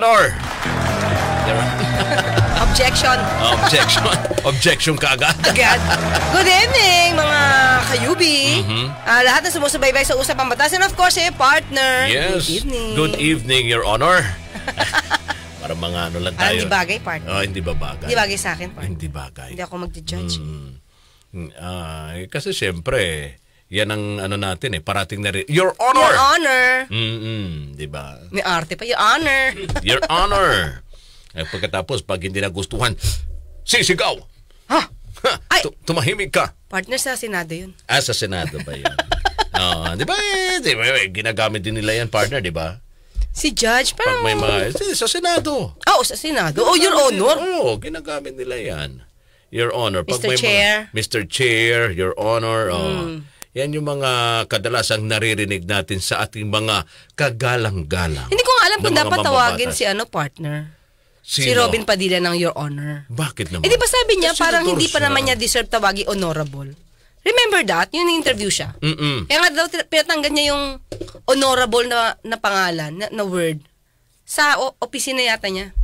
Honor! Objection. Objection. Objection kaagad. Agad. Good evening, mga kayubi. Mm-hmm. Uh, lahat na sumusubaybay sa Usapang Batas. And of course, eh, partner. Yes. Good evening. Good evening, Your Honor. Para mga ano lang tayo. Parang hindi bagay, partner. Oh, hindi ba bagay? Hindi bagay sa akin, partner. Hindi bagay. Hindi ako mag judge Mm. Uh, kasi siyempre, yan ang ano natin eh, parating na rin. Your honor. Your honor. Mm-mm, 'di ba? May arte pa, your honor. your honor. Eh, pagkatapos pag hindi nagustuhan, sisigaw. Ha? ha Ay, tumahimik ka. Partner sa Senado 'yun. Ah, sa Senado ba 'yun? Oo, oh, 'di ba? Eh, 'Di ba? Eh, ginagamit din nila 'yan, partner, 'di ba? Si Judge, parang... Pag may mga... Sa Senado. Ah, oh, sa Senado. Oh, Your Honor. Oo, oh, ginagamit nila yan. Your Honor. Pag Mr. May Chair. Mga, Mr. Chair, Your Honor. Oh. Mm. Yan yung mga kadalasang naririnig natin sa ating mga kagalang-galang. Hindi ko nga alam kung dapat tawagin si ano partner. Sino? Si Robin Padilla ng Your Honor. Bakit naman? Eh ba sabi niya, Kasi parang hindi pa naman niya deserve tawagi honorable. Remember that? Yun yung interview siya. Mm-mm. Kaya nga daw pinatanggan niya yung honorable na, na pangalan, na, na word. Sa o, opisina yata niya.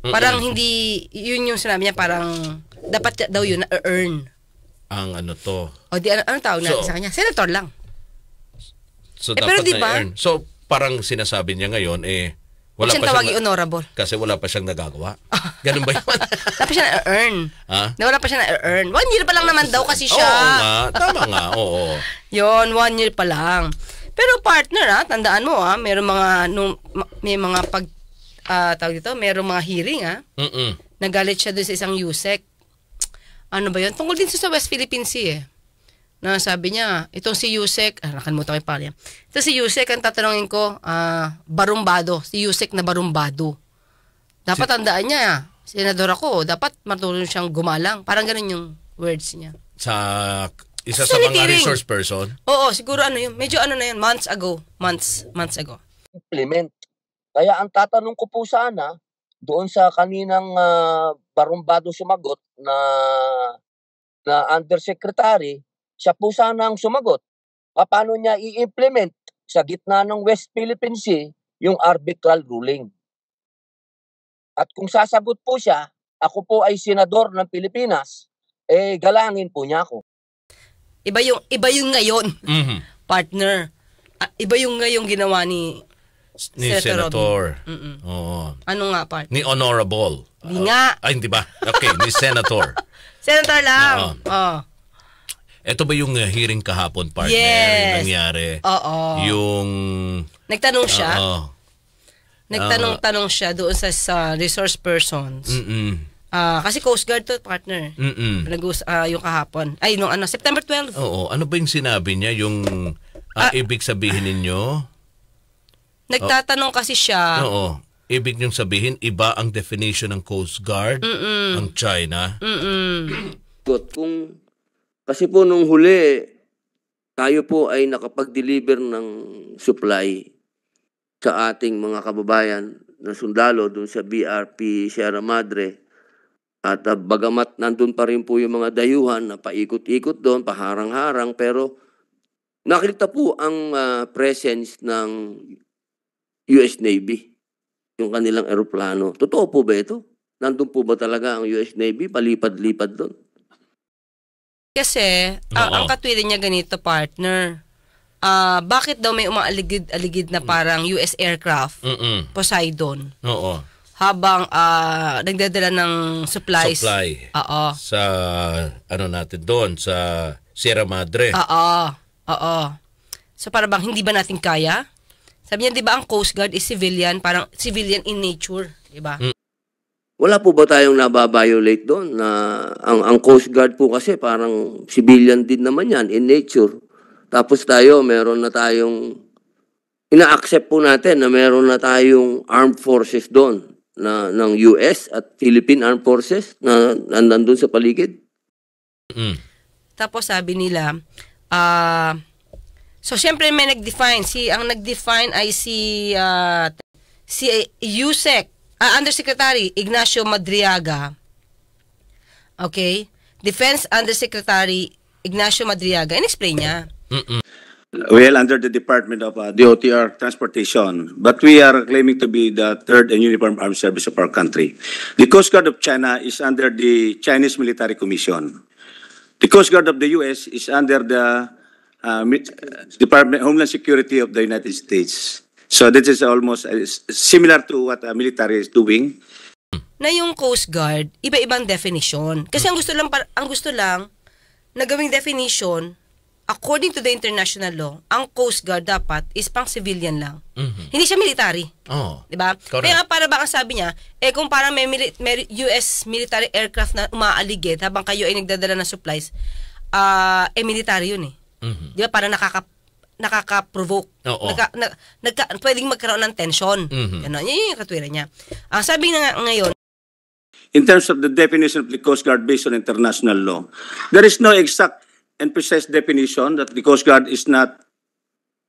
Parang Mm-mm. hindi, yun yung sinabi niya, parang dapat daw yun na earn ang ano to. O di, ano, anong tawag so, natin sa kanya? Senator lang. So, eh, pero diba, na So, parang sinasabi niya ngayon, eh, wala pa tawag siyang honorable. Kasi wala pa siyang nagagawa. Ganun ba yun? Tapos siya na-earn. Ha? Na wala pa siya na-earn. One year pa lang naman daw kasi siya. Oo nga. Tama nga. Oo. yun, one year pa lang. Pero partner ha, ah, tandaan mo ha, ah, meron mga, nung, may mga pag, uh, tawag dito, meron mga hearing ha. Mm-mm. Nagalit siya doon sa isang USEC ano ba yun? Tungkol din sa West Philippine Sea eh. Na sabi niya, itong si Yusek, ah, nakalimutan ko yung pala Ito si Yusek, ang tatanungin ko, ah, barumbado. Si Yusek na barumbado. Dapat si- tandaan niya, senador ako, dapat marunong siyang gumalang. Parang ganun yung words niya. Sa isa sa mga resource person, Oo, siguro ano yun. Medyo ano na yun, months ago. Months, months ago. implement. Kaya ang tatanong ko po sana, doon sa kaninang uh, barumbado sumagot na na undersecretary, siya po sana ang sumagot. Paano niya i-implement sa gitna ng West Philippine Sea yung arbitral ruling? At kung sasagot po siya, ako po ay senador ng Pilipinas, eh galangin po niya ako. Iba yung iba yung ngayon. Mm-hmm. Partner. Ah, iba yung ngayon ginawa ni Ni Senator. Senator. Oo. Ano nga part? Ni Honorable. Hindi uh, ah, Ay, hindi ba? Okay, ni Senator. Senator lang. Oo. Oh. Ito ba yung uh, hearing kahapon, partner? Yes. Yung nangyari? Oo. Yung... Nagtanong siya? Oo. Nagtanong-tanong siya doon sa, sa resource persons. Mm-mm. Uh, kasi Coast Guard to, partner. Mm-mm. Nag uh, ah, yung kahapon. Ay, nung ano, September 12. Oo. Ano ba yung sinabi niya? Yung uh, ah, ibig sabihin ninyo? Nagtatanong kasi siya. Oo. Ibig niyong sabihin, iba ang definition ng Coast Guard, Mm-mm. ang China. Mm-mm. Kung, kasi po nung huli, tayo po ay nakapag-deliver ng supply sa ating mga kababayan na sundalo doon sa BRP Sierra Madre. At uh, bagamat nandun pa rin po yung mga dayuhan na paikot-ikot doon, paharang-harang, pero nakita po ang uh, presence ng US Navy, yung kanilang eroplano. Totoo po ba ito? Nandun po ba talaga ang US Navy? Palipad-lipad doon? Kasi, Oo. uh, ang katwiran niya ganito, partner. Uh, bakit daw may umaaligid-aligid na mm. parang US aircraft, Mm-mm. Poseidon, Oo. habang uh, nagdadala ng supplies? Supply. Oo. Sa, ano natin doon, sa Sierra Madre. Oo. Oo. So para bang hindi ba natin kaya? Sabi niya, di ba ang Coast Guard is civilian, parang civilian in nature, di ba? Mm. Wala po ba tayong nababiolate doon na ang, ang Coast Guard po kasi parang civilian din naman yan in nature. Tapos tayo, meron na tayong ina-accept po natin na meron na tayong armed forces doon na ng US at Philippine Armed Forces na nandoon sa paligid. Mm. Tapos sabi nila, ah uh, So syempre may nag-define si ang nag-define ay si uh, si USEC uh, ah, Undersecretary Ignacio Madriaga. Okay? Defense Undersecretary Ignacio Madriaga. In-explain niya. Mm-mm. Well, under the Department of uh, ah, DOTR Transportation, but we are claiming to be the third and uniform armed service of our country. The Coast Guard of China is under the Chinese Military Commission. The Coast Guard of the U.S. is under the uh, Department Homeland Security of the United States. So this is almost uh, similar to what a uh, military is doing. Na yung Coast Guard, iba-ibang definition. Kasi ang gusto lang ang gusto lang na gawing definition according to the international law, ang Coast Guard dapat is pang civilian lang. Mm-hmm. Hindi siya military. Oh. 'Di ba? Kaya para baka sabi niya, eh kung parang may, mili- may US military aircraft na umaaligid habang kayo ay nagdadala ng supplies, uh, eh military 'yun eh. Mm-hmm. Di ba? Para nakaka nakaka-provoke. Oo. Nagka, na, nagka, pwedeng magkaroon ng tension. Mm-hmm. Ganun. Yun yung katwira niya. Ang uh, sabi na nga ngayon, In terms of the definition of the Coast Guard based on international law, there is no exact and precise definition that the Coast Guard is not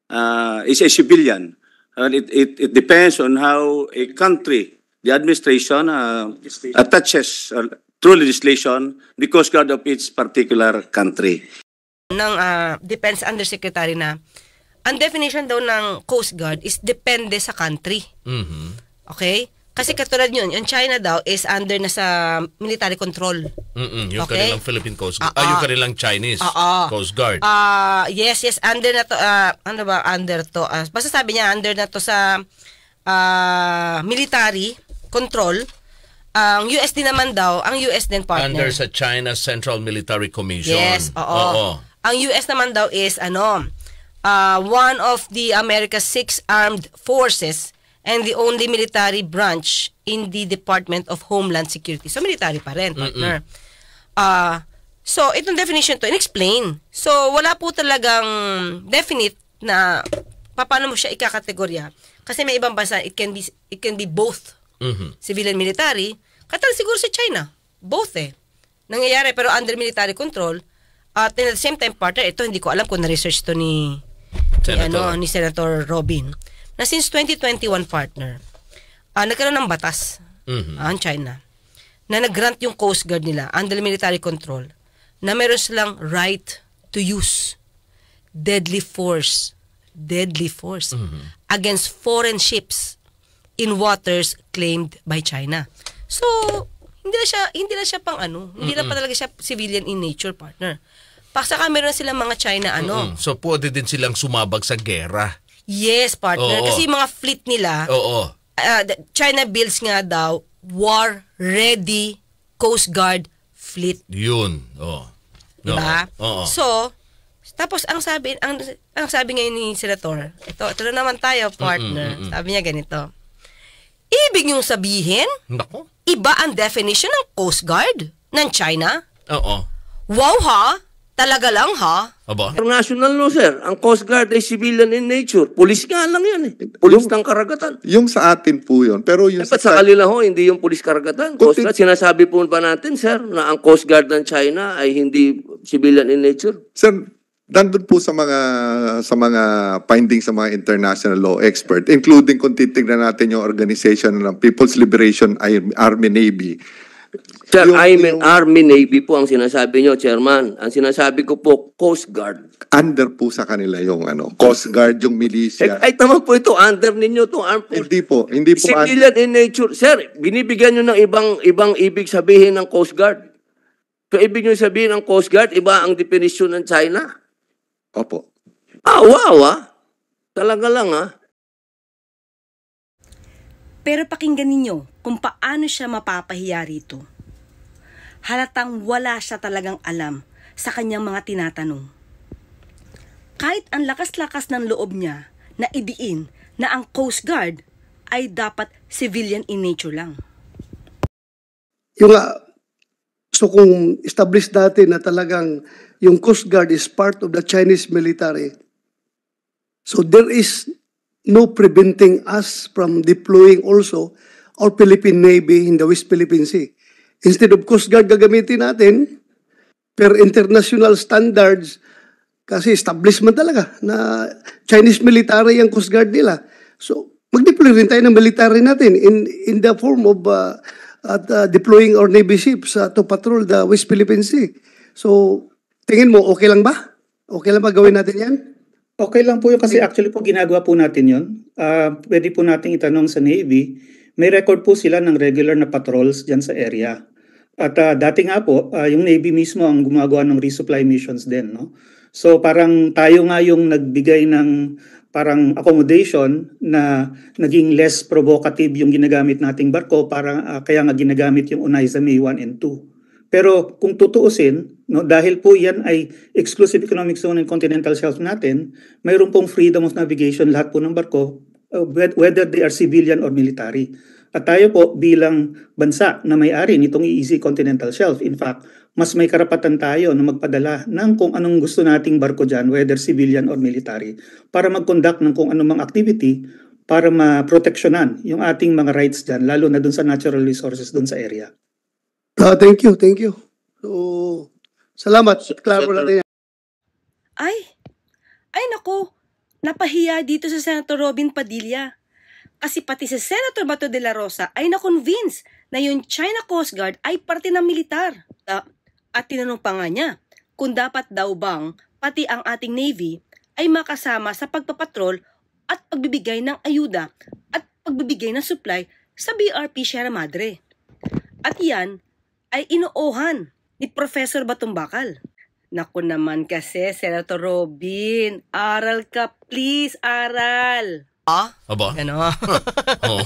uh, is a civilian. Uh, it, it, it depends on how a country, the administration, uh, attaches uh, through legislation the Coast Guard of its particular country ng uh, Defense Undersecretary na ang definition daw ng Coast Guard is depende sa country. Mm-hmm. Okay? Kasi katulad yun, yung China daw is under na sa military control. Mm-mm, yung okay? kanilang Philippine Coast Guard. Uh-oh. Ah, yung ah. kanilang Chinese Uh-oh. Ah, Coast Guard. Uh, yes, yes. Under na to. Uh, ano ba? Under to. Uh, basta sabi niya, under na to sa uh, military control. Ang uh, US din naman daw, ang US din partner. Under sa China Central Military Commission. Yes, oo. oo. Ang US naman daw is ano, uh, one of the America's six armed forces and the only military branch in the Department of Homeland Security. So military pa rin, partner. Uh, so itong definition to, in-explain. So wala po talagang definite na paano mo siya ikakategorya. Kasi may ibang bansa, it can be, it can be both mm-hmm. civil and military. Katal siguro sa si China. Both eh. Nangyayari pero under military control at at the same time, partner, ito hindi ko alam kung na-research to ni, Senator. ni, ano, ni Senator Robin, na since 2021, partner, uh, nagkaroon ng batas mm-hmm. uh, ang China na nag-grant yung Coast Guard nila under military control na meron silang right to use deadly force deadly force mm-hmm. against foreign ships in waters claimed by China. So, hindi na siya hindi na siya pang ano, hindi mm-hmm. na pa talaga siya civilian in nature partner. Saka meron silang mga China ano. Mm-mm. So pwede din silang sumabag sa gera. Yes, partner. Oo. Kasi mga fleet nila, Oo. uh, China builds nga daw war-ready Coast Guard fleet. Yun. Oh. No. Diba? Oo. So, tapos ang sabi ang, ang sabi ngayon ni Senator, ito, ito na naman tayo, partner. Mm-mm, mm-mm. Sabi niya ganito. Ibig yung sabihin, Nako. iba ang definition ng Coast Guard ng China? Oo. Wow ha? Talaga lang ha? Aba. International law, sir. Ang Coast Guard ay civilian in nature. Pulis nga lang yan eh. Pulis ng karagatan. Yung sa atin po yun. Pero yung Dapat sa, sa kanila ho, hindi yung pulis karagatan. Coast Guard, sinasabi po ba natin, sir, na ang Coast Guard ng China ay hindi civilian in nature? Sir, nandun po sa mga sa mga findings sa mga international law expert including kung titingnan natin yung organization ng People's Liberation Army Navy Sir, Yung- I'm an Army Navy po ang sinasabi nyo, Chairman. Ang sinasabi ko po, Coast Guard. under po sa kanila yung ano, Coast Guard, yung militia. Eh, ay, tama po ito, under ninyo to armed force. Hindi po, hindi po under. Civilian in nature. Sir, binibigyan nyo ng ibang, ibang ibig sabihin ng Coast Guard. So, ibig nyo sabihin ng Coast Guard, iba ang definition ng China. Opo. Ah, wow ah. Talaga lang ah. Pero pakinggan ninyo kung paano siya mapapahiya rito. Halatang wala siya talagang alam sa kanyang mga tinatanong. Kahit ang lakas-lakas ng loob niya na idiin na ang Coast Guard ay dapat civilian in nature lang. Yung nga, ah, so kung establish natin na talagang yung Coast Guard is part of the Chinese military, so there is no preventing us from deploying also our Philippine Navy in the West Philippine Sea. Instead of Coast Guard gagamitin natin per international standards kasi establishment talaga na Chinese military ang Coast Guard nila. So mag-deploy rin tayo ng military natin in, in the form of uh, at, uh, deploying our Navy ships uh, to patrol the West Philippine Sea. So tingin mo okay lang ba? Okay lang ba gawin natin yan? Okay lang po yun kasi actually po ginagawa po natin yun. Uh, pwede po nating itanong sa Navy. May record po sila ng regular na patrols dyan sa area. At uh, dati nga po, uh, yung Navy mismo ang gumagawa ng resupply missions din. No? So parang tayo nga yung nagbigay ng parang accommodation na naging less provocative yung ginagamit nating barko para uh, kaya nga ginagamit yung Unai May 1 and 2. Pero kung tutuusin, no, dahil po yan ay exclusive economic zone and continental shelf natin, mayroon pong freedom of navigation lahat po ng barko, uh, whether they are civilian or military. At tayo po bilang bansa na may-ari nitong easy e continental shelf, in fact, mas may karapatan tayo na magpadala ng kung anong gusto nating barko dyan, whether civilian or military, para mag-conduct ng kung anumang activity para ma-proteksyonan yung ating mga rights dyan, lalo na dun sa natural resources dun sa area. Uh, thank you, thank you. So, salamat. Klaro natin yan. Ay, ay nako, napahiya dito sa Senator Robin Padilla. Kasi pati si Senator Bato de la Rosa ay na-convince na yung China Coast Guard ay parte ng militar. at tinanong pa nga niya kung dapat daw bang pati ang ating Navy ay makasama sa pagpapatrol at pagbibigay ng ayuda at pagbibigay ng supply sa BRP Sierra Madre. At yan ay inuuhan ni Professor Batumbakal. Naku naman kasi, Senator Robin, aral ka, please, aral. Ah? Aba? Ano? oh.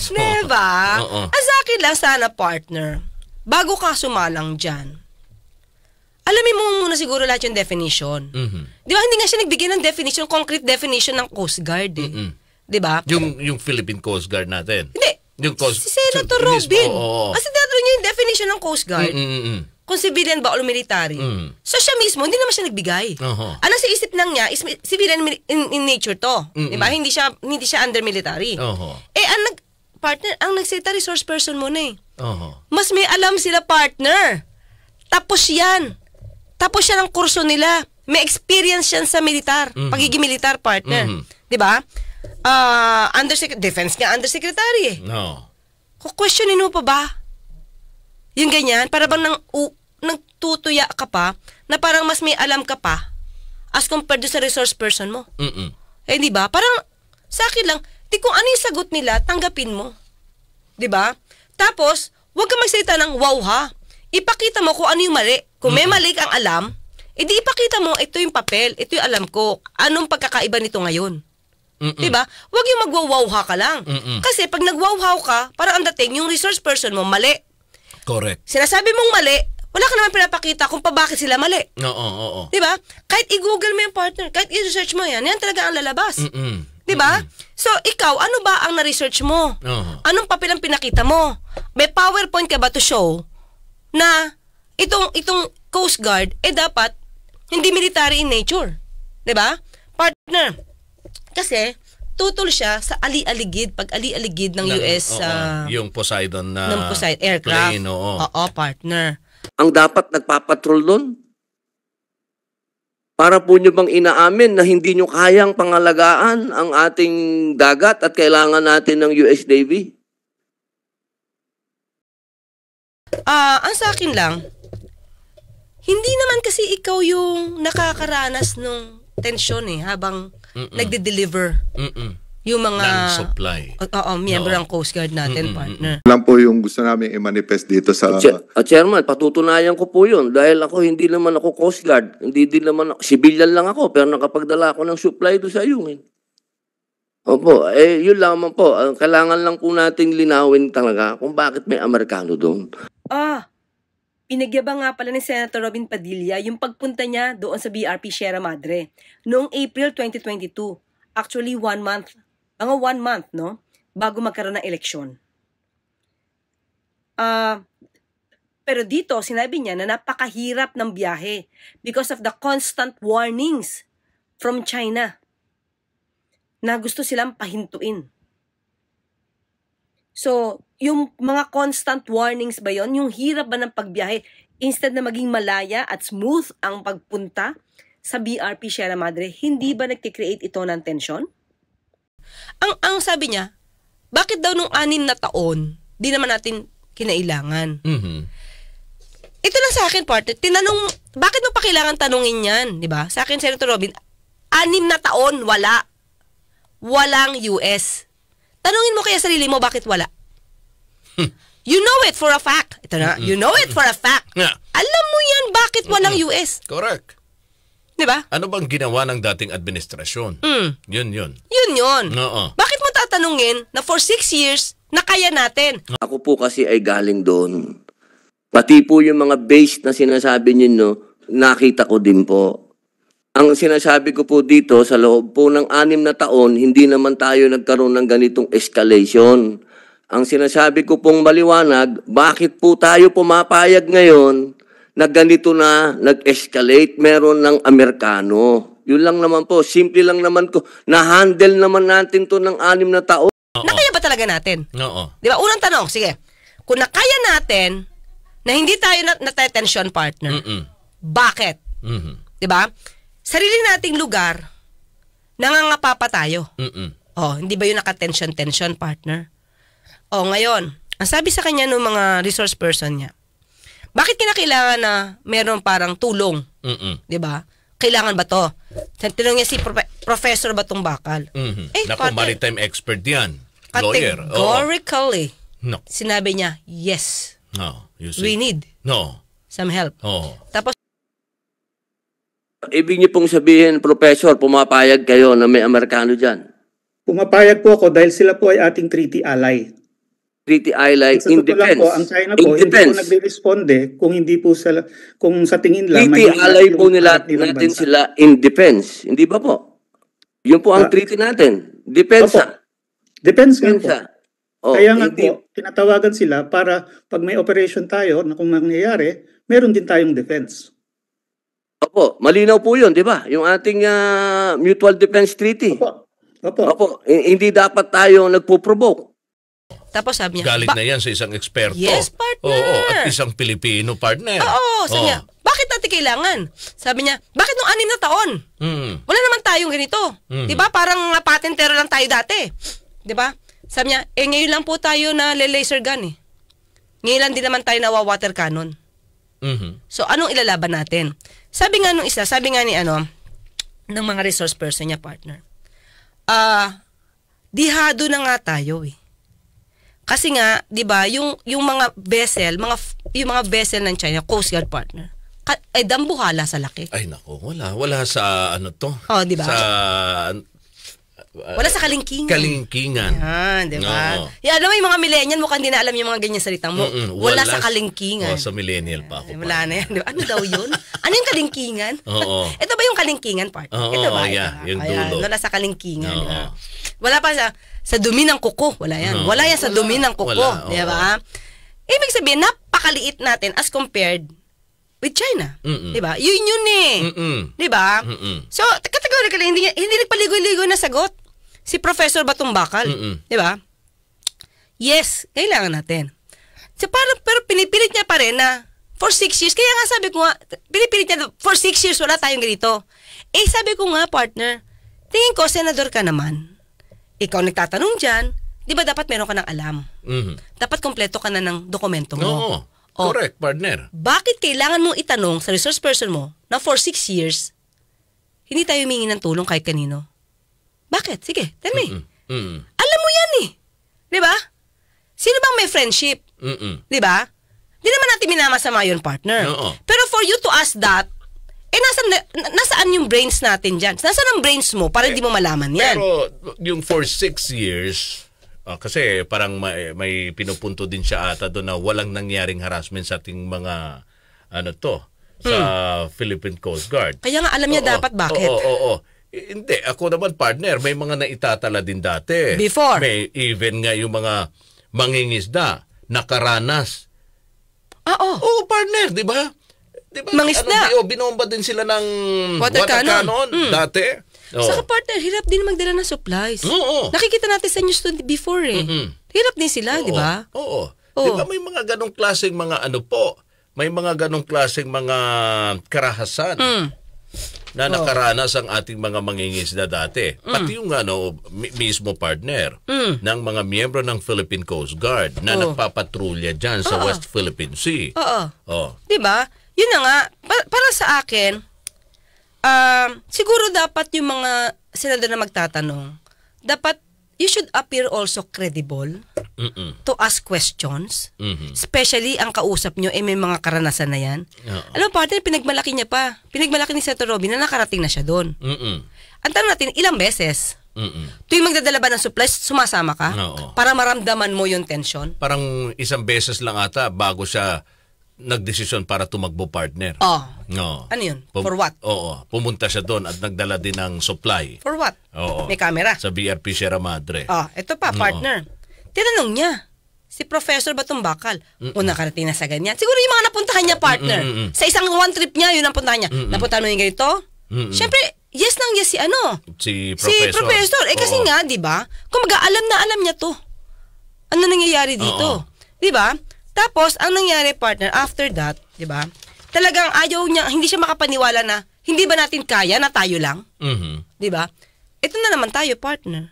so, diba? Ah, akin lang sana, partner, bago ka sumalang dyan, alamin mo muna siguro lahat yung definition. Mm-hmm. Di ba, hindi nga siya nagbigay ng definition, concrete definition ng Coast Guard eh. Mm-hmm. Di ba? Yung, yung Philippine Coast Guard natin. Hindi, yung Coast... Si Senator so, Robin. Oo. Kasi tinatanong niya yung definition ng Coast Guard. Mm-mm-mm. Kung civilian ba o military. Mm. So siya mismo, hindi naman siya nagbigay. Uh-huh. Ano sa isip nang niya, is civilian in, in nature to. Mm-mm. Diba? Hindi siya, hindi siya under military. Uh-huh. Eh, ang nag, partner, ang nagsita resource person mo na eh. Uh-huh. Mas may alam sila partner. Tapos yan. Tapos siya ang kurso nila. May experience siya sa militar. Mm-hmm. Pagiging militar partner. Mm-hmm. ba? Diba? uh, ah, undersecretary, defense nga undersecretary eh. No. Kukwestiyonin mo pa ba? Yung ganyan, para bang nang, uh, nagtutuya ka pa na parang mas may alam ka pa as compared sa resource person mo. Mm-mm. Eh, di ba? Parang sa akin lang, di kung ano yung sagot nila, tanggapin mo. Di ba? Tapos, huwag ka magsalita ng wow ha. Ipakita mo kung ano yung mali. Kung may mali kang alam, edi ipakita mo, ito yung papel, ito yung alam ko. Anong pagkakaiba nito ngayon? Mm-mm. Diba? Huwag yung magwawawha ka lang. Mm-mm. Kasi pag nagwawhaw ka, para ang dating yung resource person mo mali. Correct. Sinasabi mong mali, wala ka naman pinapakita kung pa bakit sila mali. Oo, oo, oo. Diba? Kahit i-google mo yung partner, kahit i-research mo yan, yan talaga ang lalabas. Mm-mm. 'di ba? mm So ikaw, ano ba ang na-research mo? Uh-huh. Anong papel ang pinakita mo? May PowerPoint ka ba to show na itong itong Coast Guard eh dapat hindi military in nature. 'Di ba? Partner, kasi tutol siya sa ali-aligid, pag-ali-aligid ng, ng US. Oo, uh, yung Poseidon na ng Poseidon, aircraft. Plane, oo. oo, partner. Ang dapat nagpapatrol doon, para po nyo bang inaamin na hindi nyo kayang pangalagaan ang ating dagat at kailangan natin ng US Navy? Ah, uh, ang sa akin lang, hindi naman kasi ikaw yung nakakaranas ng tensyon eh habang Mm-mm. nagde-deliver Mm-mm. yung mga ng supply. Oo, miyembro ng Coast Guard natin, Mm-mm. partner. Lang po yung gusto namin i-manifest dito sa... Che- ah, chairman, patutunayan ko po yun dahil ako hindi naman ako Coast Guard. Hindi din naman ako, civilian lang ako pero nakapagdala ako ng supply do sa Yungin. Eh. Opo, eh yun lamang po. Ang Kailangan lang po nating linawin talaga kung bakit may Amerikano doon. Ah, Pinagyaba nga pala ni Senator Robin Padilla yung pagpunta niya doon sa BRP Sierra Madre noong April 2022. Actually, one month. Mga one month, no? Bago magkaroon ng eleksyon. Uh, pero dito, sinabi niya na napakahirap ng biyahe because of the constant warnings from China na gusto silang pahintuin. So, yung mga constant warnings ba yon Yung hirap ba ng pagbiyahe? Instead na maging malaya at smooth ang pagpunta sa BRP Sierra Madre, hindi ba nagkikreate ito ng tensyon? Ang, ang sabi niya, bakit daw nung anim na taon, di naman natin kinailangan? Mm-hmm. Ito lang sa akin, part. Tinanong, bakit mo pa kailangan tanungin yan? Di ba? Sa akin, Senator Robin, anim na taon, wala. Walang US. Tanungin mo kaya sarili mo bakit wala. Hmm. you know it for a fact. Ito na, you know it for a fact. Yeah. Alam mo yan bakit walang US. Correct. Di ba? Ano bang ginawa ng dating administrasyon? Mm. Yun yun. Yun yun. Oo. Bakit mo tatanungin na for six years na kaya natin? Ako po kasi ay galing doon. Pati po yung mga base na sinasabi ninyo, no, nakita ko din po. Ang sinasabi ko po dito, sa loob po ng anim na taon, hindi naman tayo nagkaroon ng ganitong escalation. Ang sinasabi ko pong maliwanag, bakit po tayo pumapayag ngayon na ganito na nag-escalate meron ng Amerikano? Yun lang naman po, simple lang naman ko, na-handle naman natin to ng anim na taon. Oo. Nakaya ba talaga natin? Oo. Di ba? Unang tanong, sige. Kung nakaya natin na hindi tayo nat- natetension partner, Mm-mm. bakit? Mm-hmm. Di ba? sarili nating lugar, nangangapa pa tayo. Mm-mm. Oh, hindi ba yun naka-tension-tension, partner? Oh, ngayon, ang sabi sa kanya ng mga resource person niya, bakit kinakailangan na meron parang tulong? Mm-mm. 'Di ba? Kailangan ba 'to? Tinanong niya si prof- professor ba bakal? Mm-hmm. Eh, Naku, partner, maritime expert 'yan. Lawyer. Categorically. No. Sinabi niya, yes. No, you see. We need. No. Some help. Oh. Tapos Ibig niyo pong sabihin, Professor, pumapayag kayo na may Amerikano dyan? Pumapayag po ako dahil sila po ay ating treaty ally. Treaty ally in defense. Po, ang China po, in hindi po nagre-responde kung hindi po sa, kung sa tingin lang. Treaty ally po nila natin bansa. sila in defense. Hindi ba po? Yun po ang uh, treaty natin. Depensa. Opo. Depensa. Depensa. Oh, Kaya nga hindi, po, tinatawagan sila para pag may operation tayo na kung nangyayari, meron din tayong defense. Opo, malinaw po 'yon, di ba? Yung ating ah, Mutual Defense Treaty. Opo. Opo. Opo, hindi dapat tayo nagpo-provoke. Tapos sabi niya, Galit na yan sa isang eksperto. Yes, partner. Oo, oo, at isang Pilipino partner. Oo, sabi niya, bakit natin kailangan? Sabi niya, bakit nung anim na taon? Mm. Wala naman tayong ganito. Mhm. 'Di ba? Parang patent terror lang tayo dati. 'Di ba? Sabi niya, eh ngayon lang po tayo na laser gun eh. Ngayon lang din naman tayo nawa water cannon. Mhm. So anong ilalaban natin? Sabi nga nung isa, sabi nga ni ano, ng mga resource person niya, partner, ah, uh, dihado na nga tayo eh. Kasi nga, 'di ba, yung yung mga vessel, mga yung mga vessel ng China Coast Guard partner. Ka, eh dambuhala sa laki. Ay nako, wala wala sa ano to. Oh, di ba? Sa Uh, Wala sa kalingkingan. Kalingkingan. Yan, di ba? Oo. Yeah, alam mo yung mga millennial, mukhang hindi na alam yung mga ganyan salita mo. Mm-mm, wala, wala sa kalingkingan. Oh, sa millennial pa ako. Pa. Wala na yan. Diba? Ano daw yun? ano yung kalingkingan? Oo. Ito ba yung kalingkingan part? Oo, Ito ba? Yeah, Ito ba? yung Ayan, dulo. Wala sa kalingkingan. Oo. Diba? Wala pa sa, sa dumi ng kuko. Wala yan. Oo. Wala yan sa dumi ng kuko. Wala, di ba? Ibig sabihin, napakaliit natin as compared with China. mm 'Di ba? Yun yun eh. Mm-mm. 'Di ba? So, kategorically hindi hindi nagpaligo-ligo na sagot si Professor Batumbakal, mm 'di ba? Yes, kailangan natin. So, parang, pero pinipilit niya pa rin na for six years, kaya nga sabi ko nga, pinipilit niya for six years wala tayong ganito. Eh sabi ko nga partner, tingin ko senador ka naman. Ikaw nagtatanong diyan, 'di ba dapat meron ka ng alam? Mm-hmm. Dapat kompleto ka na ng dokumento mo. Oo. O, correct, partner. Bakit kailangan mong itanong sa resource person mo na for six years, hindi tayo humingi ng tulong kahit kanino? Bakit? Sige, tell me. Mm-mm. Mm-mm. Alam mo yan eh. Di ba? Sino bang may friendship? Di ba? Di naman natin minamasama yun, partner. Oo. Pero for you to ask that, eh, nasan, na, nasaan yung brains natin dyan? Nasaan ang brains mo para hindi eh, mo malaman yan? Pero yung for six years, uh, kasi parang may, may pinupunto din siya ata doon na walang nangyaring harassment sa ating mga ano to, sa hmm. Philippine Coast Guard. Kaya nga alam niya oo, dapat bakit. Oo, oo, oo. Eh, hindi, ako naman partner, may mga naitatala din dati. Before? May even nga yung mga mangingisda, nakaranas. Ah, oh. Oo, partner, di ba? Di ba? Mangisda. Ano, di, oh, binomba din sila ng water, water cannon, cannon mm. dati. Oh. Saka partner, hirap din magdala ng supplies. Oo. Oh, oh. Nakikita natin sa news before eh. Mm-hmm. Hirap din sila, di ba? Oo. Oh, oh. oh. Di ba may mga ganong klaseng mga ano po, may mga ganong klaseng mga karahasan. Mm na oh. nakaranas ang ating mga mangingisda dati. Mm. Pati yung ano, mismo partner mm. ng mga miyembro ng Philippine Coast Guard na oh. nagpapatrolya dyan sa Oo. West Philippine Sea. Oo. Oh. Diba? Yun na nga, pa- para sa akin, um, uh, siguro dapat yung mga senador na magtatanong, dapat you should appear also credible Mm-mm. to ask questions. Mm-hmm. Especially ang kausap nyo, eh may mga karanasan na yan. Uh-oh. Alam mo, partner, pinagmalaki niya pa. Pinagmalaki ni Senator Robin na nakarating na siya doon. Ang tanong natin, ilang beses? Mm-mm. Tuwing magdadala ba ng supplies, sumasama ka? Oo. Para maramdaman mo yung tension? Parang isang beses lang ata bago siya nagdesisyon para tumakbo partner. Oh. No. Ano yun? Pum- For what? Oo. Pumunta siya doon at nagdala din ng supply. For what? Oo. May camera. Sa BRP Sierra Madre. Oh, ah, ito pa, partner. Oo. Tinanong niya, si Professor Batumbakal, Mm-mm. una karating na sa ganyan. Siguro yung mga napuntahan niya, partner. Mm-mm. Sa isang one trip niya, yun ang puntahan niya. Mm-mm. Napuntahan mo yung ganito? Mm-mm. Siyempre, yes nang yes si ano? Si Professor. Si Professor. Eh Oo. kasi nga, di ba? Kung alam na alam niya to. Ano nangyayari dito? Di ba? Tapos, ang nangyari, partner, after that, di ba, talagang ayaw niya, hindi siya makapaniwala na, hindi ba natin kaya na tayo lang? Mm-hmm. Di ba? Ito na naman tayo, partner.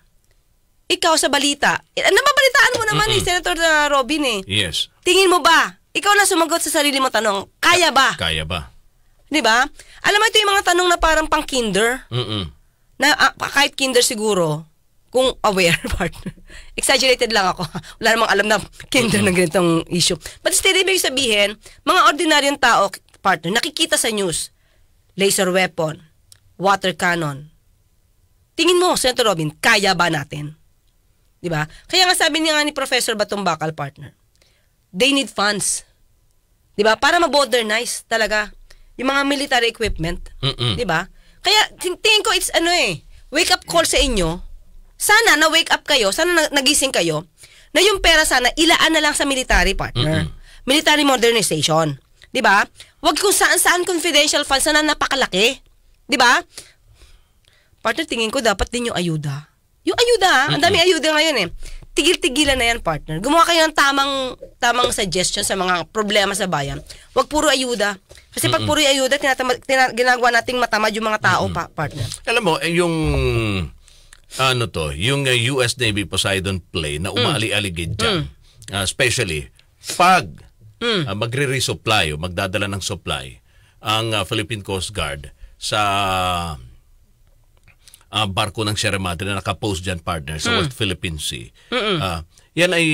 Ikaw sa balita, eh, nababalitaan mo naman ni eh, Senator uh, Robin eh. Yes. Tingin mo ba, ikaw na sumagot sa sarili mo tanong, kaya ba? Kaya ba? Di ba? Alam mo, ito yung mga tanong na parang pang kinder. Mm-mm. Na, uh, kahit kinder siguro, kung aware partner. Exaggerated lang ako. Wala namang alam na kinder ng ganitong issue. But still, ibig sabihin, mga ordinaryong tao, partner, nakikita sa news, laser weapon, water cannon. Tingin mo, Senator Robin, kaya ba natin? Di ba? Kaya nga sabi niya nga ni Professor Batong Bakal, partner, they need funds. Di ba? Para ma-modernize talaga yung mga military equipment. Mm -mm. Di ba? Kaya tingin ko it's ano eh, wake up call sa inyo sana na wake up kayo, sana nagising kayo, na yung pera sana ilaan na lang sa military partner. Mm-mm. Military modernization. 'Di ba? Huwag kung saan-saan confidential funds na napakalaki. 'Di ba? Partner, tingin ko dapat din yung ayuda. Yung ayuda, ha? ang dami ayuda ngayon eh. Tigil-tigilan na yan, partner. Gumawa kayo ng tamang, tamang suggestion sa mga problema sa bayan. Huwag puro ayuda. Kasi pag puro ayuda, tinatama, tina, ginagawa nating matamad yung mga tao, pa, partner. Alam mo, eh, yung ano to, yung uh, eh, US Navy Poseidon plane na hmm. umaali-aligid dyan. Mm. Uh, especially pag mm. uh, ah, magre-resupply o magdadala ng supply ang uh, Philippine Coast Guard sa uh, barko ng Sierra Madre na nakapost dyan partner sa mm. West Philippine Sea. Uh, yan ay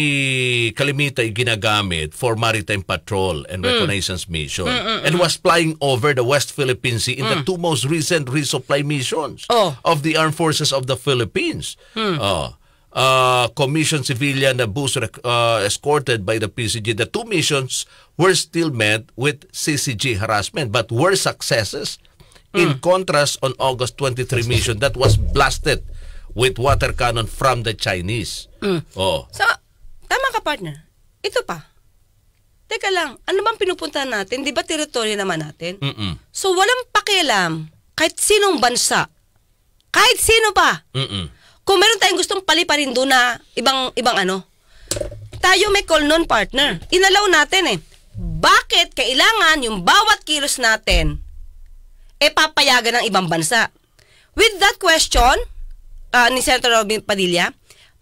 kalimita ay ginagamit for maritime patrol and mm. reconnaissance mission mm, mm, and mm. was flying over the West Philippine Sea in the mm. two most recent resupply missions oh. of the Armed Forces of the Philippines. Mm. Oh. Uh, commissioned civilian boost uh, escorted by the PCG. The two missions were still met with CCG harassment but were successes in contrast on August 23 mission that was blasted with water cannon from the Chinese. Mm. Oo. So, tama ka partner. Ito pa. Teka lang, ano bang pinupunta natin? Di ba teritoryo naman natin? Mm-mm. So walang pakialam kahit sinong bansa. Kahit sino pa. Mm-mm. Kung meron tayong gustong paliparin doon na ibang, ibang ano, tayo may call non partner. Inalaw natin eh. Bakit kailangan yung bawat kilos natin e eh, papayagan ng ibang bansa? With that question uh, ni Senator Robin Padilla,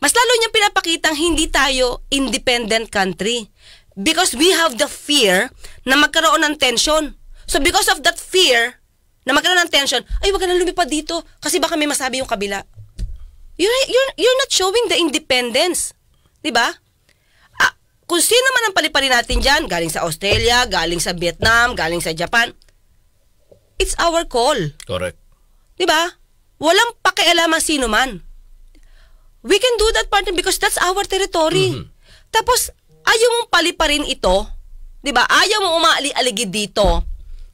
mas lalo niyang pinapakitang hindi tayo independent country because we have the fear na magkaroon ng tension. So because of that fear na magkaroon ng tension, ay wag ka na lumipad dito kasi baka may masabi yung kabila. You're, you're, you're not showing the independence. Di ba? Ah, kung sino man ang paliparin natin dyan, galing sa Australia, galing sa Vietnam, galing sa Japan, it's our call. Correct. Di ba? Walang pakialaman sino man we can do that partner because that's our territory. Mm-hmm. Tapos, ayaw mong paliparin ito. 'di ba Ayaw mong umaali-aligid dito.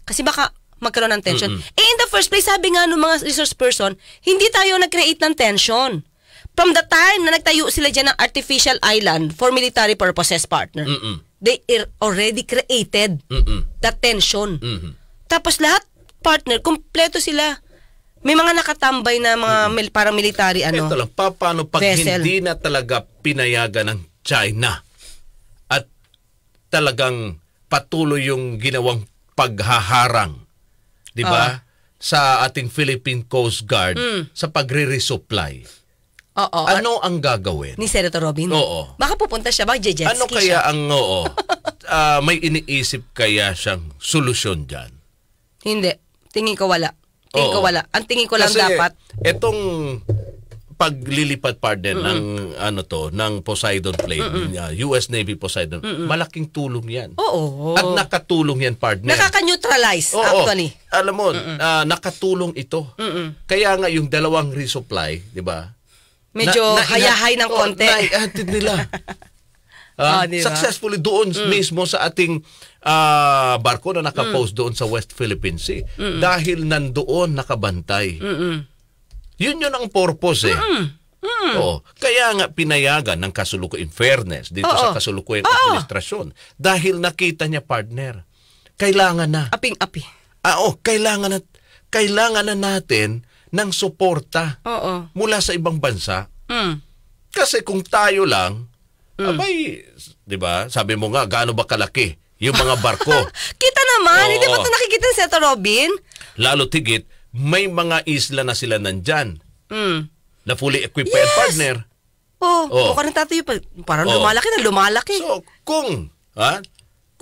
Kasi baka magkaroon ng tension. Mm-hmm. Eh, in the first place, sabi nga ng mga resource person, hindi tayo nag-create ng tension. From the time na nagtayo sila diyan ng artificial island for military purposes, partner, Mm-mm. they already created Mm-mm. the tension. Mm-hmm. Tapos lahat, partner, kumpleto sila may mga nakatambay na mga mil, parang military ano. Ito lang, paano pag vessel. hindi na talaga pinayagan ng China at talagang patuloy yung ginawang paghaharang, di ba? Uh, sa ating Philippine Coast Guard mm. sa pagre-resupply. Oo. Ano ang gagawin? Ni Senator Robin? Oo. Baka pupunta siya, baka jet Ano kaya siya? ang oo? uh, may iniisip kaya siyang solusyon dyan? Hindi. Tingin ko wala. Tingin Oo. ko wala. Ang tingin ko lang Kasi dapat Etong paglilipat partner ng ano to ng Poseidon plane uh, US Navy Poseidon malaking tulong yan Oo. at nakatulong yan partner nakaka-neutralize Oo. actually. Alam mo, ah, nakatulong ito. Kaya nga yung dalawang resupply, 'di ba? Medyo hayahay ng konti. Na, naihatid nila. Ah, diba? Successfully doon mm. mismo sa ating uh, barko na nakapost mm. doon sa West Philippine Sea. Mm-mm. Dahil nandoon nakabantay. Mm-mm. Yun yun ang purpose eh. Mm-mm. Mm. Oo. Kaya nga pinayagan ng kasuluko in fairness dito Oo. sa kasulukuyang administrasyon dahil nakita niya partner. Kailangan na. Aping-api. Ah, oh, kailangan na kailangan na natin ng suporta Oo. mula sa ibang bansa. Mm. Kasi kung tayo lang Mm. Abay, di ba? Sabi mo nga, gaano ba kalaki yung mga barko? Kita naman, Oo. hindi ba 'to nakikita ni Seto Robin? Lalo tigit, may mga isla na sila nandyan mm. na fully equipped yes. partner. Oh, oh. mukhang natatayo pa. Parang oh. lumalaki na lumalaki. So, kung ha,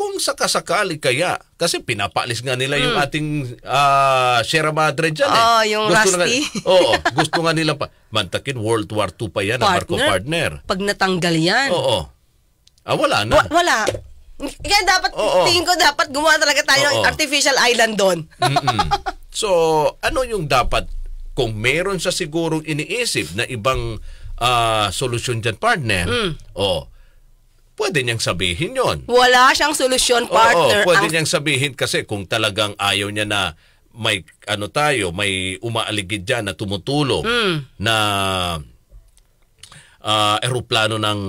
kung sakasakali kaya, kasi pinapalis nga nila mm. yung hmm. ating uh, Sierra Madre dyan eh. Oh, yung gusto rusty. Nga, oo, gusto nga nila pa. Mantakin, World War II pa yan, partner, Marco partner. Pag natanggal yan. Oo. Ah, wala na. Wa- wala. Kaya dapat, oo. tingin ko dapat gumawa talaga tayo oo. ng artificial island doon. so, ano yung dapat kung meron sa sigurong iniisip na ibang uh, solusyon dyan, partner, mm. oh, pwede niyang sabihin yon. Wala siyang solusyon, partner. Oo, pwede ang... niyang sabihin kasi kung talagang ayaw niya na may ano tayo, may umaaligid diyan na tumutulong mm. na uh, eroplano ng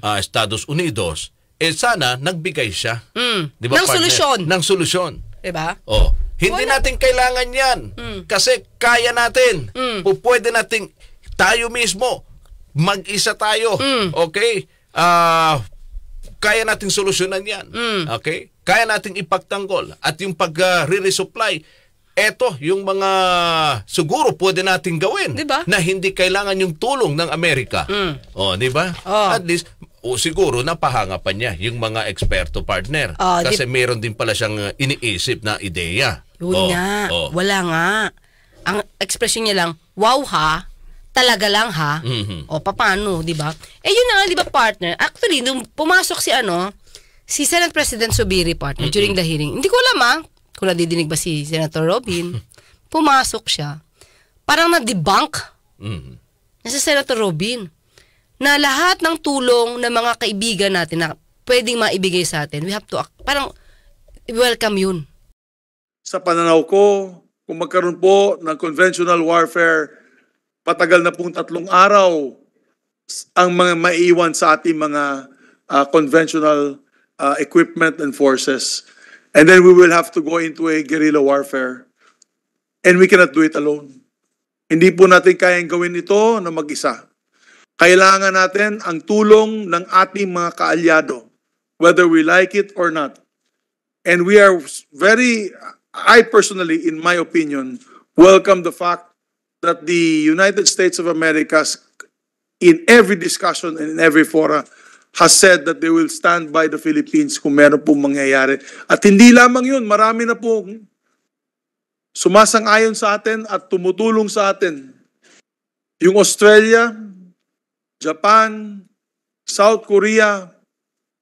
uh, Estados Unidos, eh sana nagbigay siya. Mm. Di ng partner? solusyon. Ng solusyon. Di ba? Oh. Hindi Wala. natin kailangan yan. Mm. Kasi kaya natin. Mm. Pupwede natin tayo mismo. Mag-isa tayo. Mm. Okay? Uh, kaya nating solusyonan yan. Mm. Okay? Kaya nating ipagtanggol. At yung pag-resupply, uh, eto yung mga siguro pwede nating gawin diba? na hindi kailangan yung tulong ng Amerika. Mm. Oh, di ba? Oh. At least o oh, siguro napahanga pa niya yung mga eksperto partner oh, kasi di... meron din pala siyang eh, iniisip na ideya. Yun oh, nga, oh. wala nga. Ang expression niya lang, wow ha, talaga lang ha. Mm-hmm. O paano, 'di ba? Eh yun na nga 'di ba partner. Actually nung pumasok si ano, si Senate President Subiri partner mm-hmm. during the hearing. Hindi ko alam ha, kung nadidinig ba si Senator Robin. pumasok siya. Parang na-debunk mm-hmm. si Senator Robin na lahat ng tulong ng mga kaibigan natin na pwedeng maibigay sa atin, we have to parang welcome yun. Sa pananaw ko, kung magkaroon po ng conventional warfare Patagal na pong tatlong araw ang mga maiwan sa ating mga uh, conventional uh, equipment and forces. And then we will have to go into a guerrilla warfare. And we cannot do it alone. Hindi po natin kayang gawin ito na mag-isa. Kailangan natin ang tulong ng ating mga kaalyado, whether we like it or not. And we are very, I personally, in my opinion, welcome the fact that the United States of America, in every discussion and in every fora, has said that they will stand by the Philippines kung meron pong mangyayari. At hindi lamang yun, marami na pong sumasang-ayon sa atin at tumutulong sa atin. Yung Australia, Japan, South Korea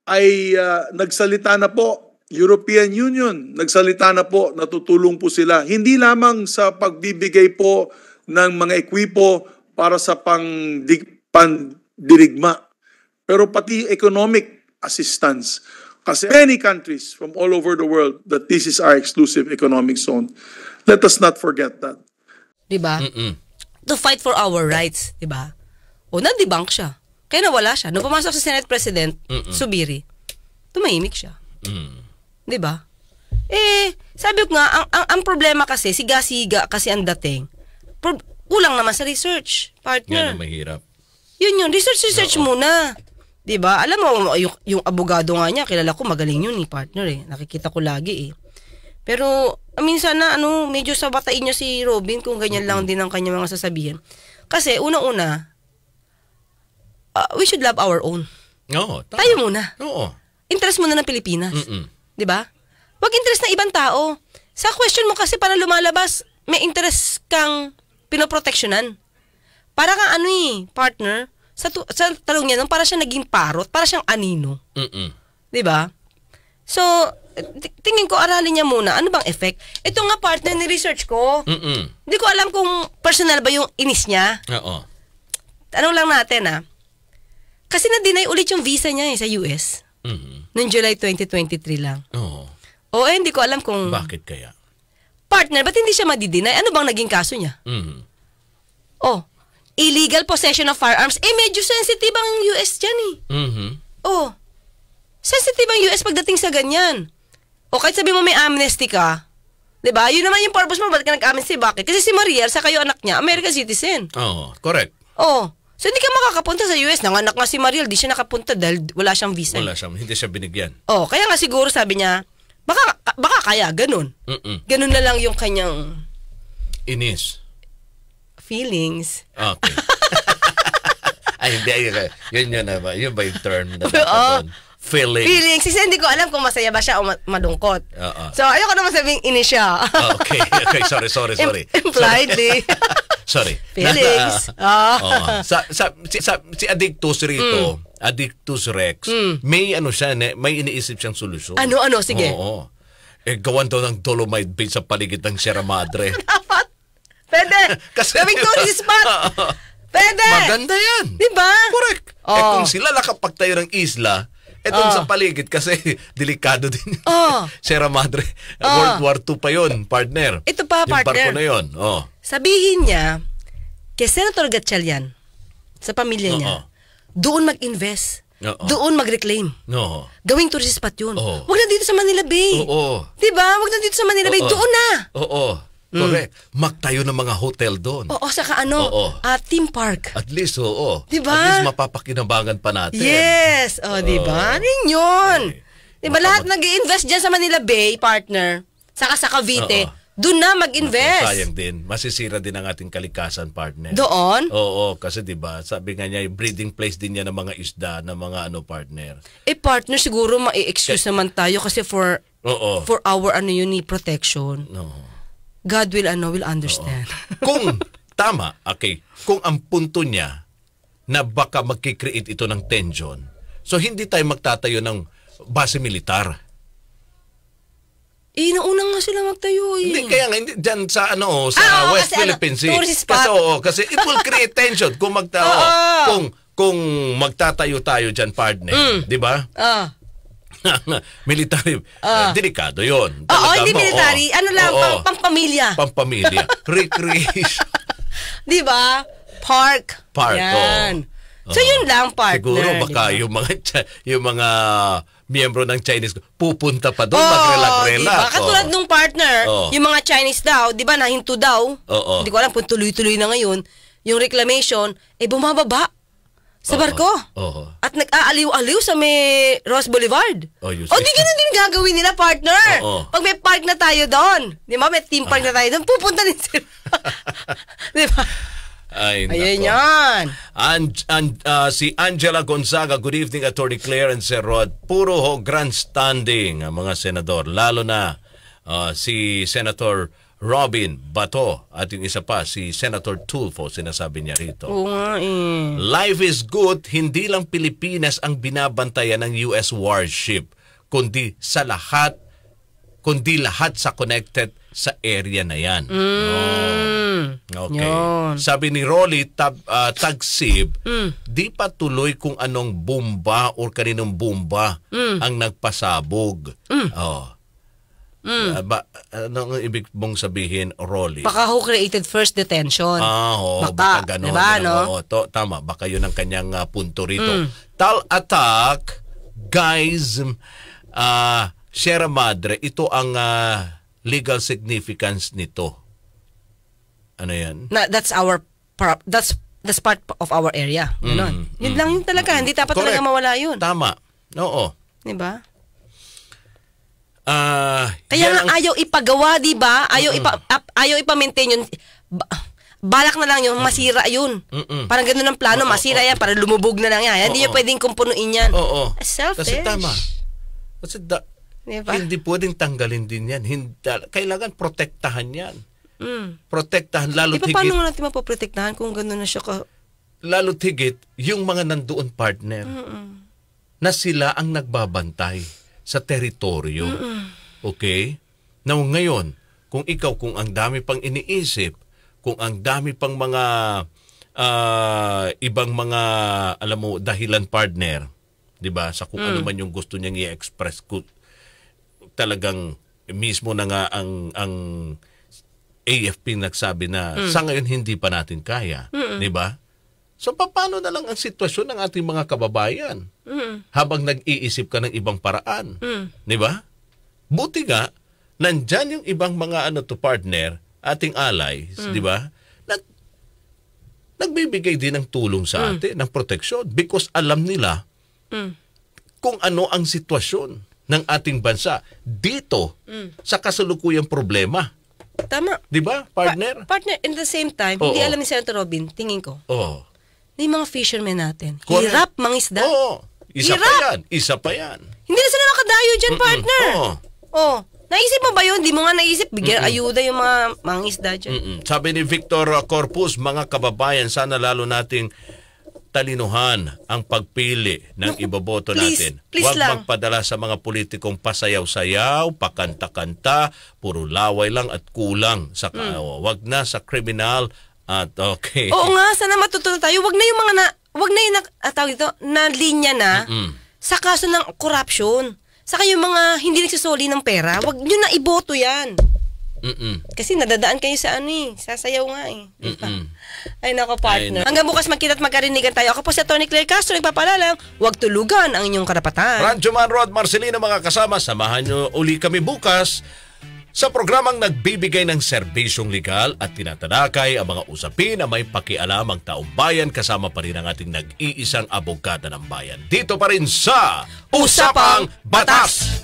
ay uh, nagsalita na po, European Union, nagsalita na po, natutulong po sila. Hindi lamang sa pagbibigay po ng mga ekwipo para sa pangdig, pandirigma. Pero pati economic assistance. Kasi many countries from all over the world that this is our exclusive economic zone. Let us not forget that. Diba? Mm-mm. To fight for our rights, diba? O, nandibank siya. Kaya nawala siya. Nung pumasok sa Senate President, Mm-mm. Subiri, tumahimik siya. Mm. Diba? Eh, sabi ko nga, ang, ang, ang problema kasi, siga-siga kasi ang dating kulang naman sa research, partner. Yan ang mahirap. Yun yun, research research Oo. muna. 'Di ba? Alam mo yung, yung abogado nga niya, kilala ko magaling yun ni eh, partner eh. Nakikita ko lagi eh. Pero ah, minsan na ano, medyo sabatain niya si Robin kung ganyan mm-hmm. lang din ang kanya mga sasabihin. Kasi una una uh, we should love our own. Oo. Tama. Tayo muna. Oo. Interest muna ng Pilipinas. 'Di ba? Wag interest ng ibang tao. Sa question mo kasi para lumalabas, may interest kang pinoproteksyonan. Para kang ano eh, partner, sa, tu- sa talong niya, para siyang naging parot, para siyang anino. Mm-mm. Diba? So, tingin ko aralin niya muna, ano bang effect? Ito nga partner ni research ko. Mm-mm. Hindi ko alam kung personal ba yung inis niya. Oo. Ano lang natin ah. Kasi na-deny ulit yung visa niya eh sa US. Mm-hmm. Noong July 2023 lang. Oo. Oh. O eh, hindi ko alam kung... Bakit kaya? Partner, ba't hindi siya madidinay? Ano bang naging kaso niya? Mm. Oh, illegal possession of firearms. Eh, medyo sensitive ang US dyan eh. Mm-hmm. Oh, sensitive ang US pagdating sa ganyan. O oh, kahit sabi mo may amnesty ka, di ba? Yun naman yung purpose mo, ba't ka nag-amnesty? Bakit? Kasi si Maria, sa kayo anak niya, American citizen. Oo, oh, correct. Oh, So hindi ka makakapunta sa US. Nanganak nga si Mariel, di siya nakapunta dahil wala siyang visa. Wala siyang, hindi siya binigyan. Oh, kaya nga siguro sabi niya, Baka, baka kaya, ganun. Mm-mm. Ganun na lang yung kanyang Inis. feelings. Okay. Ay, hindi. Yun yun na ba? Yun ba yung term na Oo feelings. Feelings. Kasi hindi ko alam kung masaya ba siya o malungkot. Uh-uh. So, ayoko naman sabing ini siya. Ah, okay, okay. Sorry, sorry, sorry. Im- impliedly. sorry. Feelings. Na, uh, oh. sa, sa, si, sa, si Addictus rito, mm. Addictus Rex, mm. may ano siya, may iniisip siyang solusyon. Ano, ano, sige. Oo. Eh, gawan daw ng dolomite base sa paligid ng Sierra Madre. Dapat. Pwede. Kasi, Gawing tourist spot. Pwede. Maganda yan. Diba? Correct. Oh. Eh kung sila nakapagtayo ng isla, Eto oh. Ah. sa paligid kasi delikado din. Oh. Sierra Madre, oh. World War II pa yon partner. Ito pa, yung partner. Yung barko na yon. Oh. Sabihin niya, kay Senator Gatchalian, sa pamilya niya, oh, oh. doon mag-invest. Oo. Oh, Doon mag-reclaim. No. Oh, Gawing tourist spot yun. Oo. Huwag na dito sa Manila Bay. Oo. Diba? Huwag na dito sa Manila Bay. Doon na. Oo. Mm. Correct. Mm. Magtayo ng mga hotel doon. Oo, saka ano, oo. Uh, theme park. At least, oo. Diba? At least mapapakinabangan pa natin. Yes. O, oh, diba? Ano yun? Okay. Diba Makamat- lahat nag invest dyan sa Manila Bay, partner, saka sa Cavite, oo. doon na mag-invest. Sayang din. Masisira din ang ating kalikasan, partner. Doon? Oo, kasi diba, sabi nga niya, breeding place din niya ng mga isda, ng mga ano, partner. Eh, partner, siguro ma-excuse naman tayo kasi for, oo. for our ano yun, eh, protection. Oo. God will ano will understand. Kung tama, okay. Kung ang punto niya na baka magki-create ito ng tension. So hindi tayo magtatayo ng base militar. Eh, nauna nga sila magtayo eh. Hindi, kaya nga, hindi, dyan sa ano, oh, sa ah, West kasi, ano, Philippine Sea. Ano, kasi, oo, kasi it will create tension kung magtayo. Oh, oh. Kung, kung magtatayo tayo dyan, partner. Mm. Di ba? Ah. military. Uh, delikado yon. Oo, oh, hindi military. Oh, ano lang, oh, pampamilya. pang Recreation. Di ba? Park. Park, Yan. Oh. So yun lang partner. Siguro baka diba? yung mga yung mga miyembro ng Chinese pupunta pa doon oh, magrelak-relak. Diba? Katulad oh. nung partner, oh. yung mga Chinese daw, 'di ba, nahinto daw. Hindi oh, oh. ko alam kung tuloy-tuloy na ngayon yung reclamation, eh bumababa. Sa Oo. barko? Oo. At nag-aaliw-aliw sa may Ross Boulevard? Oh, yun. O di ganun din gagawin nila, partner. Oo. Pag may park na tayo doon, di ba? May theme park na ah. tayo doon, pupunta din sila. di ba? Ay, Ayan nako. yan. An- an- ah, uh, si Angela Gonzaga, good evening Attorney Claire and Sir Rod. Puro ho grandstanding ang mga senador, lalo na ah, si Senator Robin Bato at yung isa pa si Senator Tulfo sinasabi niya rito. Oo nga eh. Life is good, hindi lang Pilipinas ang binabantayan ng US warship kundi sa lahat kundi lahat sa connected sa area na yan. Mm. Oh. Okay. Yun. Sabi ni Rolly tab, uh, ah, Tagsib, mm. di pa tuloy kung anong bomba o kaninong bomba mm. ang nagpasabog. Mm. Oh. Mm. Uh, ba, ano ang ibig mong sabihin, Rolly? Baka who created first detention. Ah, oo, baka, baka ganun. Diba, no? Oo, to, tama, baka yun ang kanyang uh, punto rito. Mm. Tal attack, guys, uh, Sierra Madre, ito ang uh, legal significance nito. Ano yan? Na, that's our, that's, that's part of our area. Ganun. Mm, yun mm, lang yun talaga, mm, hindi dapat correct. talaga mawala yun. Tama, oo. Diba? Uh, Kaya nga ang... ayaw ipagawa, 'di ba? Ayaw ipa ap, ayaw ipa-maintain 'yun. balak na lang 'yun, masira 'yun. Mm-mm. Parang ganoon ang plano, oh, masira oh, 'yan para lumubog na lang 'yan. Oh, Hindi oh, niyo pwedeng kumpunuin 'yan. Oo. Oh, oh. Selfish. Kasi tama. Kasi da, diba? hindi pwedeng tanggalin din 'yan. Hindi, kailangan protektahan 'yan. Mm. Protektahan lalo diba, higit. Paano natin mapoprotektahan kung ganoon na siya ka lalo higit yung mga nandoon partner mm-mm. na sila ang nagbabantay sa teritoryo. Okay? Now ngayon, kung ikaw, kung ang dami pang iniisip, kung ang dami pang mga uh, ibang mga, alam mo, dahilan partner, di ba? Sa kung ano mm. ano man yung gusto niyang i-express ko, talagang mismo na nga ang, ang AFP nagsabi na mm. sa ngayon hindi pa natin kaya, di ba? So paano na lang ang sitwasyon ng ating mga kababayan mm. habang nag-iisip ka ng ibang paraan? Mm. 'Di ba? Buti nga nandiyan yung ibang mga ano to partner, ating allies, mm. 'di ba? Nag nagbibigay din ng tulong sa mm. atin, mm. ng proteksyon because alam nila mm. kung ano ang sitwasyon ng ating bansa dito mm. sa kasalukuyang problema. Tama. 'Di ba, partner? Pa- partner, in the same time, Oo. hindi alam ni Senator Robin, tingin ko. Oo na yung mga fishermen natin. Correct. Ano Hirap mangisda. Oo. Isa Hirap. pa yan. Isa pa yan. Hindi na sila makadayo dyan, Mm-mm. partner. Oo. Oh. Naisip mo ba yun? Hindi mo nga naisip. Bigyan Mm-mm. ayuda yung mga mangisda dyan. Mm-mm. Sabi ni Victor Corpus, mga kababayan, sana lalo nating talinuhan ang pagpili ng Naku, iboboto please, natin. Please Huwag lang. magpadala sa mga politikong pasayaw-sayaw, pakanta-kanta, puro laway lang at kulang. Sa, mm. Huwag oh, na sa kriminal at ah, okay. Oo nga, sana matutunan tayo. Wag na yung mga na, wag na yung na, ah, dito na linya na Mm-mm. sa kaso ng corruption. Saka yung mga hindi nagsusoli ng pera, wag niyo na iboto yan. Mm-mm. Kasi nadadaan kayo sa ano eh, sasayaw nga eh. Mm-mm. Ay nako partner. Ay, Hanggang bukas magkita at magkarinigan tayo. Ako po si Tony Claire Castro, nagpapaalala, huwag tulugan ang inyong karapatan. Rancho Man Rod Marcelino mga kasama, samahan nyo uli kami bukas sa programang nagbibigay ng serbisyong legal at tinatanakay ang mga usapin na may pakialam ang taong bayan kasama pa rin ang ating nag-iisang abogada ng bayan. Dito pa rin sa Usapang Batas!